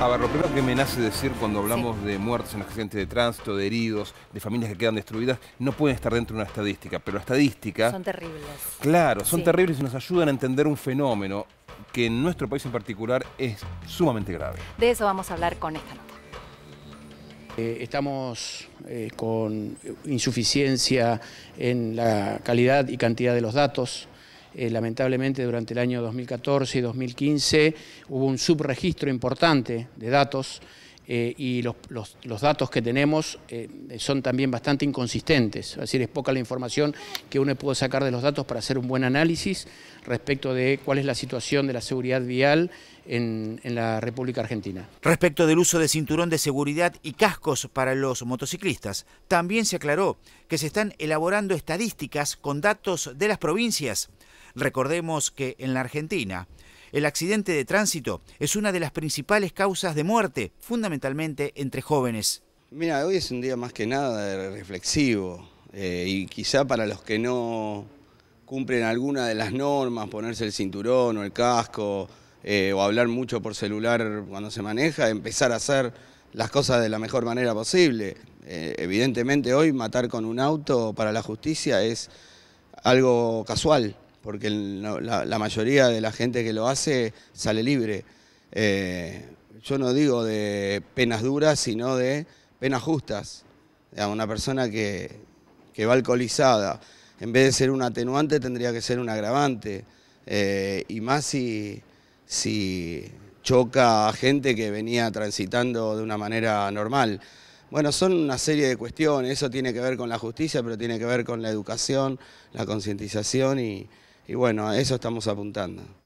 A ver, lo primero que me nace decir cuando hablamos de muertes en accidentes de tránsito, de heridos, de familias que quedan destruidas, no pueden estar dentro de una estadística, pero la estadística... Son terribles. Claro, son terribles y nos ayudan a entender un fenómeno que en nuestro país en particular es sumamente grave. De eso vamos a hablar con esta nota. Eh, estamos eh, con insuficiencia en la calidad y cantidad de los datos. Eh, lamentablemente durante el año 2014 y 2015 hubo un subregistro importante de datos eh, y los, datos que tenemos eh, son también bastante inconsistentes, es decir, es poca la información que uno puede sacar de los datos para hacer un buen análisis respecto de cuál es la situación de la seguridad vial en, en la República Argentina. Respecto del uso de cinturón de seguridad y cascos para los motociclistas, también se aclaró que se están elaborando estadísticas con datos de las provincias Recordemos que en la Argentina el accidente de tránsito es una de las principales causas de muerte, fundamentalmente entre jóvenes. Mira, hoy es un día más que nada reflexivo eh, y quizá para los que no cumplen alguna de las normas, ponerse el cinturón o el casco eh, o hablar mucho por celular cuando se maneja, empezar a hacer las cosas de la mejor manera posible. Eh, evidentemente hoy matar con un auto para la justicia es algo casual, porque la, mayoría de la gente que lo hace sale libre. Eh, yo no digo de penas duras, sino de penas justas. una persona que, va alcoholizada, en vez de ser un atenuante, tendría que ser un agravante. Eh, y más si, si choca a gente que venía transitando de una manera normal. Bueno, son una serie de cuestiones, eso tiene que ver con la justicia, pero tiene que ver con la educación, la concientización y, y bueno, a eso estamos apuntando.